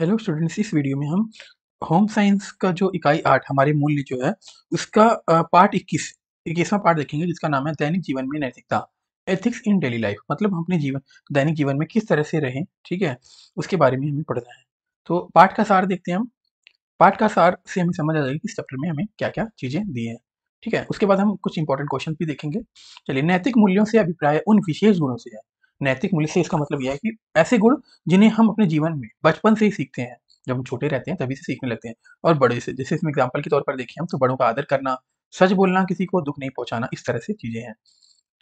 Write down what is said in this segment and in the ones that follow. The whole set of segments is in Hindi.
हेलो स्टूडेंट्स इस वीडियो में हम होम साइंस का जो इकाई आठ हमारे मूल्य जो है उसका पार्ट इक्कीस इक्कीसवा पार्ट देखेंगे जिसका नाम है दैनिक जीवन में नैतिकता एथिक्स इन डेली लाइफ मतलब हम अपने जीवन दैनिक जीवन में किस तरह से रहें ठीक है उसके बारे में हमें पढ़ना है तो पाठ का सार देखते हैं हम पाठ का सार से हमें समझ आ जाएगी कि इस चैप्टर में हमें क्या क्या चीज़ें दी हैं ठीक है उसके बाद हम कुछ इंपॉर्टेंट क्वेश्चन भी देखेंगे चलिए नैतिक मूल्यों से अभिप्राय उन विशेष गुणों से है नैतिक मूल्य से इसका मतलब यह है कि ऐसे गुण जिन्हें हम अपने जीवन में बचपन से ही सीखते हैं जब हम छोटे रहते हैं तभी से सीखने लगते हैं और बड़े से जैसे इसमें एग्जाम्पल के तौर पर देखें हम तो बड़ों का आदर करना सच बोलना किसी को दुख नहीं पहुंचाना इस तरह से चीज़ें हैं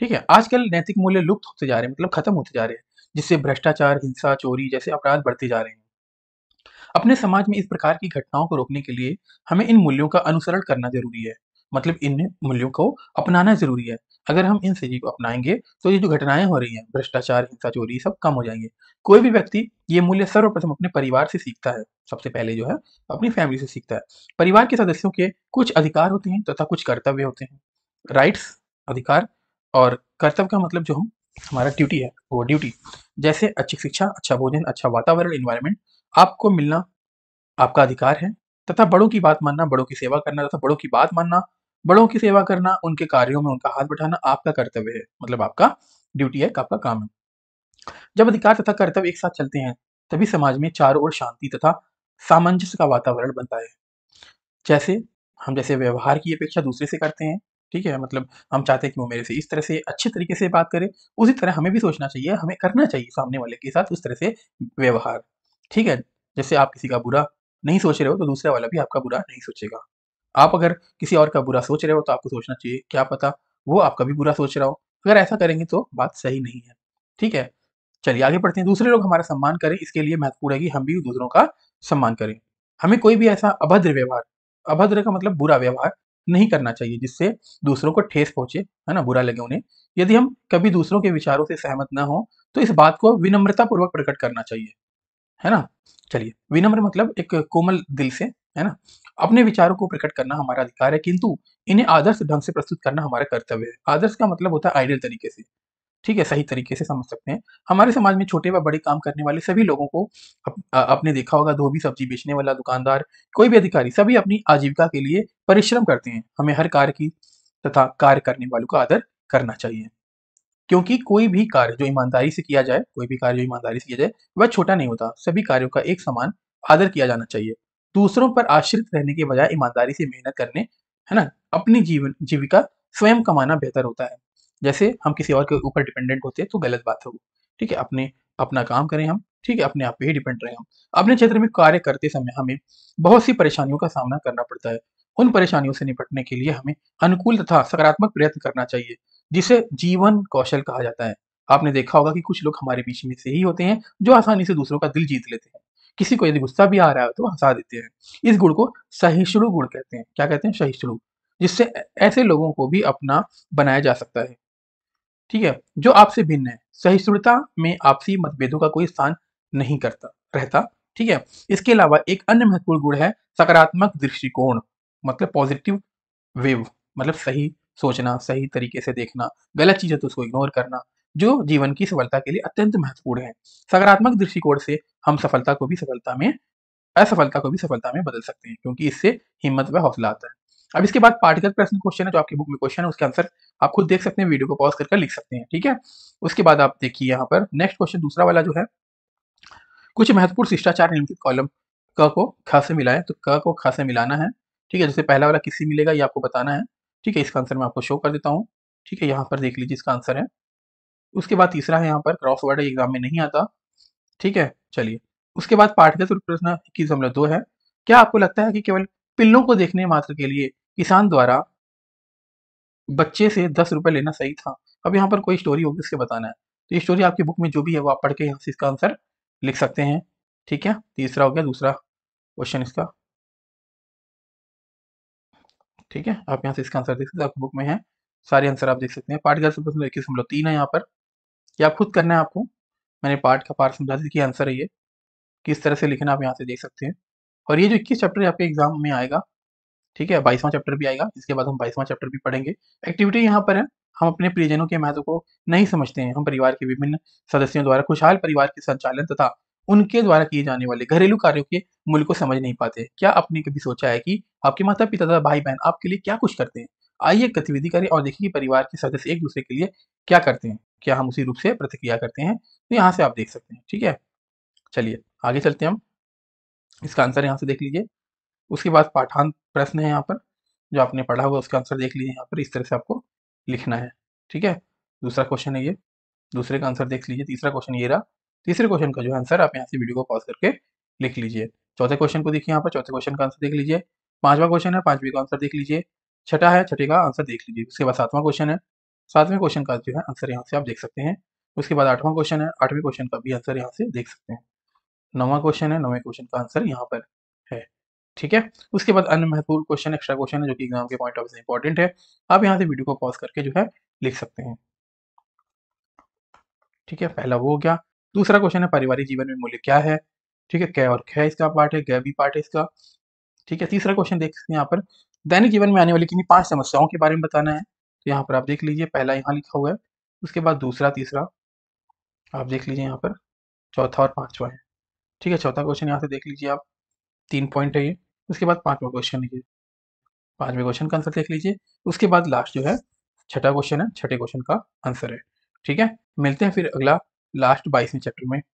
ठीक है आजकल नैतिक मूल्य लुप्त होते जा रहे हैं मतलब खत्म होते जा रहे हैं जिससे भ्रष्टाचार हिंसा चोरी जैसे अपराध बढ़ते जा रहे हैं अपने समाज में इस प्रकार की घटनाओं को रोकने के लिए हमें इन मूल्यों का अनुसरण करना जरूरी है मतलब इन मूल्यों को अपनाना जरूरी है अगर हम इन सभी को अपनाएंगे तो ये जो घटनाएं हो रही हैं भ्रष्टाचार हिंसा चोरी सब कम हो जाएंगे कोई भी व्यक्ति ये मूल्य सर्वप्रथम अपने परिवार से सीखता है सबसे पहले जो है अपनी फैमिली से सीखता है परिवार के सदस्यों के कुछ अधिकार होते हैं तथा तो कुछ कर्तव्य होते हैं राइट्स अधिकार और कर्तव्य का मतलब जो हम हमारा ड्यूटी है वो ड्यूटी जैसे अच्छी शिक्षा अच्छा भोजन अच्छा वातावरण इन्वायरमेंट आपको मिलना आपका अधिकार है तथा बड़ों की बात मानना बड़ों की सेवा करना तथा बड़ों की बात मानना बड़ों की सेवा करना उनके कार्यों में उनका हाथ बैठाना आपका कर्तव्य है मतलब आपका ड्यूटी है आपका काम है जब अधिकार तथा कर्तव्य एक साथ चलते हैं तभी समाज में चारों ओर शांति तथा सामंजस्य का वातावरण बनता है जैसे हम जैसे व्यवहार की अपेक्षा दूसरे से करते हैं ठीक है मतलब हम चाहते हैं कि वो मेरे से इस तरह से अच्छे तरीके से बात करे उसी तरह हमें भी सोचना चाहिए हमें करना चाहिए सामने वाले के साथ उस तरह से व्यवहार ठीक है जैसे आप किसी का बुरा नहीं सोच रहे हो तो दूसरा वाला भी आपका बुरा नहीं सोचेगा आप अगर किसी और का बुरा सोच रहे हो तो आपको सोचना चाहिए क्या पता वो आपका भी बुरा सोच रहा हो अगर ऐसा करेंगे तो बात सही नहीं है ठीक है चलिए आगे बढ़ते हैं दूसरे लोग हमारा सम्मान करें इसके लिए महत्वपूर्ण है कि हम भी दूसरों का सम्मान करें हमें कोई भी ऐसा अभद्र व्यवहार अभद्र का मतलब बुरा व्यवहार नहीं करना चाहिए जिससे दूसरों को ठेस पहुंचे है ना बुरा लगे उन्हें यदि हम कभी दूसरों के विचारों से सहमत ना हो तो इस बात को विनम्रता पूर्वक प्रकट करना चाहिए है ना चलिए विनम्र मतलब एक कोमल दिल से है ना अपने विचारों को प्रकट करना हमारा अधिकार है किंतु इन्हें आदर्श ढंग से प्रस्तुत करना हमारा कर्तव्य है आदर्श का मतलब होता है आइडियल तरीके से ठीक है सही तरीके से समझ सकते हैं हमारे समाज में छोटे व बड़े काम करने वाले सभी लोगों को अप, देखा होगा धोबी सब्जी बेचने वाला दुकानदार कोई भी अधिकारी सभी अपनी आजीविका के लिए परिश्रम करते हैं हमें हर कार्य की तथा कार्य करने वालों का आदर करना चाहिए क्योंकि कोई भी कार्य जो ईमानदारी से किया जाए कोई भी कार्य जो ईमानदारी से किया जाए वह छोटा नहीं होता सभी कार्यों का एक समान आदर किया जाना चाहिए दूसरों पर आश्रित रहने के बजाय ईमानदारी से मेहनत करने है ना अपनी जीवन जीविका स्वयं कमाना बेहतर होता है जैसे हम किसी और के ऊपर डिपेंडेंट होते हैं तो गलत बात है वो ठीक है अपने अपना काम करें हम ठीक है अपने आप पे ही डिपेंड रहे हम अपने क्षेत्र में कार्य करते समय हमें बहुत सी परेशानियों का सामना करना पड़ता है उन परेशानियों से निपटने के लिए हमें अनुकूल तथा सकारात्मक प्रयत्न करना चाहिए जिसे जीवन कौशल कहा जाता है आपने देखा होगा कि कुछ लोग हमारे बीच में से ही होते हैं जो आसानी से दूसरों का दिल जीत लेते हैं किसी को यदि गुस्सा भी आ रहा है तो हंसा देते हैं इस गुण को सहिष्णु गुण कहते हैं क्या कहते हैं सहिष्णु जिससे ऐसे लोगों को भी अपना बनाया जा सकता है ठीक है जो आपसे भिन्न है सहिष्णुता में आपसी मतभेदों का कोई स्थान नहीं करता रहता ठीक है इसके अलावा एक अन्य महत्वपूर्ण गुण है सकारात्मक दृष्टिकोण मतलब पॉजिटिव वेव मतलब सही सोचना सही तरीके से देखना गलत चीज़ें तो उसको इग्नोर करना जो जीवन की सफलता के लिए अत्यंत महत्वपूर्ण है सकारात्मक दृष्टिकोण से हम सफलता को भी सफलता में असफलता को भी सफलता में बदल सकते हैं क्योंकि इससे हिम्मत व हौसला आता है अब इसके बाद पार्टिकल प्रश्न क्वेश्चन है जो आपकी बुक में क्वेश्चन है उसके आंसर आप खुद देख सकते हैं वीडियो को पॉज करके लिख सकते हैं ठीक है उसके बाद आप देखिए यहाँ पर नेक्स्ट क्वेश्चन दूसरा वाला जो है कुछ महत्वपूर्ण शिष्टाचार निम्नलिखित कॉलम क को ख से मिलाए तो क को ख से मिलाना है ठीक है जैसे पहला वाला किससे मिलेगा ये आपको बताना है ठीक है इसका आंसर मैं आपको शो कर देता हूँ ठीक है यहाँ पर देख लीजिए इसका आंसर है उसके बाद तीसरा है यहाँ पर क्रॉस वर्ड एग्जाम में नहीं आता ठीक है चलिए उसके बाद पाठ्यतर प्रश्न इक्कीस हमला दो है क्या आपको लगता है कि केवल पिल्लों को देखने मात्र के लिए किसान द्वारा बच्चे से दस रुपए लेना सही था अब यहाँ पर कोई स्टोरी होगी उसके बताना है तो ये स्टोरी आपकी बुक में जो भी है वो आप पढ़ के यहाँ से इसका आंसर लिख सकते हैं ठीक है तीसरा हो गया दूसरा क्वेश्चन इसका ठीक है आप यहाँ से इसका आंसर देख सकते हैं आपकी बुक में है सारे आंसर आप देख सकते हैं पाठ्य प्रश्न इक्कीस तीन है यहाँ पर या आप खुद करना है आपको मैंने पार्ट का पार्ट समझा दिया कि आंसर है ये किस तरह से लिखना आप यहाँ से देख सकते हैं और ये जो इक्कीस चैप्टर आपके एग्जाम में आएगा ठीक है बाईसवां चैप्टर भी आएगा इसके बाद हम बाईसवां चैप्टर भी पढ़ेंगे एक्टिविटी यहाँ पर है हम अपने परिजनों के महत्व को नहीं समझते हैं हम परिवार के विभिन्न सदस्यों द्वारा खुशहाल परिवार के संचालन तथा उनके द्वारा किए जाने वाले घरेलू कार्यों के मूल्य को समझ नहीं पाते क्या आपने कभी सोचा है कि आपके माता पिता तथा भाई बहन आपके लिए क्या कुछ करते हैं आइए गतिविधि करें और देखिए कि परिवार के सदस्य एक दूसरे के लिए क्या करते हैं क्या हम उसी रूप से प्रतिक्रिया करते हैं तो यहाँ से आप देख सकते हैं ठीक है चलिए आगे चलते हैं हम इसका आंसर यहाँ से देख लीजिए उसके बाद पाठान प्रश्न है यहाँ पर जो आपने पढ़ा हुआ उसका आंसर देख लीजिए यहाँ पर इस तरह से आपको लिखना है ठीक है दूसरा क्वेश्चन है ये दूसरे का आंसर देख लीजिए तीसरा क्वेश्चन ये रहा तीसरे क्वेश्चन का जो आंसर आप यहाँ से वीडियो को पॉज करके लिख लीजिए चौथे क्वेश्चन को देखिए यहाँ पर चौथे क्वेश्चन का आंसर देख लीजिए पांचवा क्वेश्चन है पांचवी का आंसर देख लीजिए छठा है छठे का आंसर देख लीजिए उसके बाद सातवां क्वेश्चन है सातवें क्वेश्चन का जो है आंसर यहाँ से आप देख सकते हैं उसके बाद आठवां क्वेश्चन है आठवें क्वेश्चन का भी आंसर यहाँ से देख सकते हैं नवा क्वेश्चन है नवे क्वेश्चन का आंसर यहाँ पर है ठीक है उसके बाद अन्य महत्वपूर्ण क्वेश्चन एक्स्ट्रा क्वेश्चन है जो कि एग्जाम के पॉइंट ऑफ व्यू इंपॉर्टेंट है आप यहाँ से वीडियो को पॉज करके जो है लिख सकते हैं ठीक है पहला वो हो गया दूसरा क्वेश्चन है पारिवारिक जीवन में मूल्य क्या है ठीक है क्या और क्या इसका पार्ट है क्या भी पार्ट है इसका ठीक है तीसरा क्वेश्चन देख सकते हैं यहाँ पर दैनिक जीवन में आने वाली किन्हीं पांच समस्याओं के बारे में बताना है तो यहाँ पर आप देख लीजिए पहला यहाँ लिखा हुआ है उसके बाद दूसरा तीसरा आप देख लीजिए यहाँ पर चौथा और पांचवा है ठीक है चौथा क्वेश्चन यहाँ से देख लीजिए आप तीन पॉइंट है ये उसके बाद पांचवा क्वेश्चन है पांचवें क्वेश्चन का आंसर देख लीजिए उसके बाद लास्ट जो है छठा क्वेश्चन है छठे क्वेश्चन का आंसर है ठीक है मिलते हैं फिर अगला लास्ट बाईसवें चैप्टर में